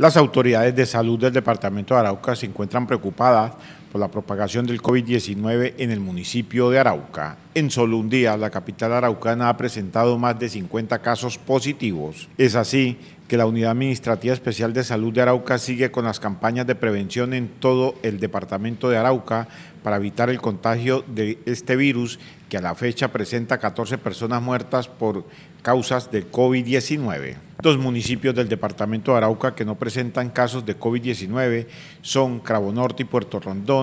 Las autoridades de salud del departamento de Arauca se encuentran preocupadas por la propagación del COVID-19 en el municipio de Arauca. En solo un día, la capital araucana ha presentado más de 50 casos positivos. Es así que la Unidad Administrativa Especial de Salud de Arauca sigue con las campañas de prevención en todo el departamento de Arauca para evitar el contagio de este virus que a la fecha presenta 14 personas muertas por causas de COVID-19. Dos municipios del departamento de Arauca que no presentan casos de COVID-19 son Cravo Norte y Puerto Rondón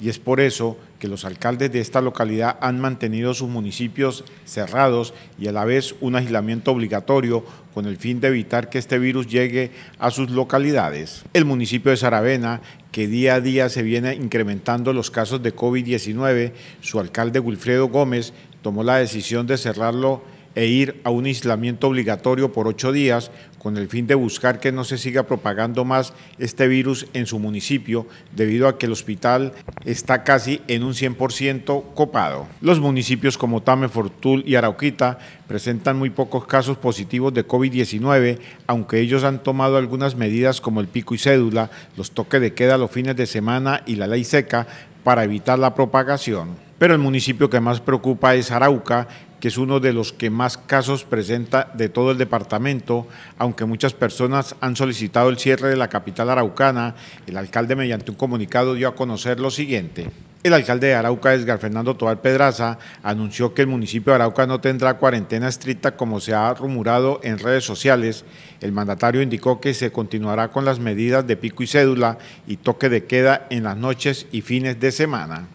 y es por eso que los alcaldes de esta localidad han mantenido sus municipios cerrados y a la vez un aislamiento obligatorio con el fin de evitar que este virus llegue a sus localidades. El municipio de Saravena, que día a día se viene incrementando los casos de COVID-19, su alcalde Wilfredo Gómez tomó la decisión de cerrarlo e ir a un aislamiento obligatorio por ocho días con el fin de buscar que no se siga propagando más este virus en su municipio debido a que el hospital está casi en un 100% copado. Los municipios como Tame, Fortul y Arauquita presentan muy pocos casos positivos de COVID-19, aunque ellos han tomado algunas medidas como el pico y cédula, los toques de queda los fines de semana y la ley seca para evitar la propagación pero el municipio que más preocupa es Arauca, que es uno de los que más casos presenta de todo el departamento, aunque muchas personas han solicitado el cierre de la capital araucana, el alcalde mediante un comunicado dio a conocer lo siguiente. El alcalde de Arauca, Edgar Fernando Tobar Pedraza, anunció que el municipio de Arauca no tendrá cuarentena estricta como se ha rumorado en redes sociales. El mandatario indicó que se continuará con las medidas de pico y cédula y toque de queda en las noches y fines de semana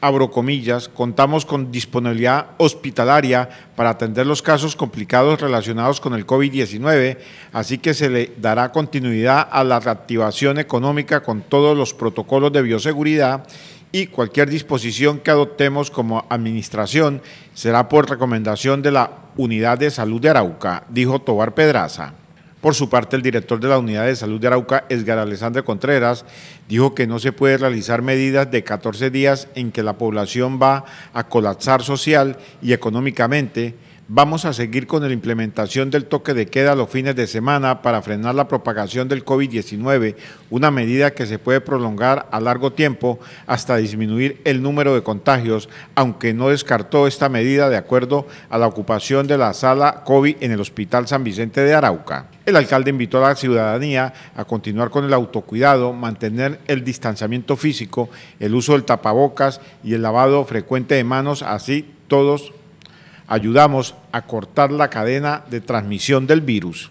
abro comillas, contamos con disponibilidad hospitalaria para atender los casos complicados relacionados con el COVID-19, así que se le dará continuidad a la reactivación económica con todos los protocolos de bioseguridad y cualquier disposición que adoptemos como administración será por recomendación de la Unidad de Salud de Arauca, dijo Tobar Pedraza. Por su parte, el director de la Unidad de Salud de Arauca, Esgar Alessandro Contreras, dijo que no se puede realizar medidas de 14 días en que la población va a colapsar social y económicamente, Vamos a seguir con la implementación del toque de queda los fines de semana para frenar la propagación del COVID-19, una medida que se puede prolongar a largo tiempo hasta disminuir el número de contagios, aunque no descartó esta medida de acuerdo a la ocupación de la sala COVID en el Hospital San Vicente de Arauca. El alcalde invitó a la ciudadanía a continuar con el autocuidado, mantener el distanciamiento físico, el uso del tapabocas y el lavado frecuente de manos, así todos ayudamos a cortar la cadena de transmisión del virus.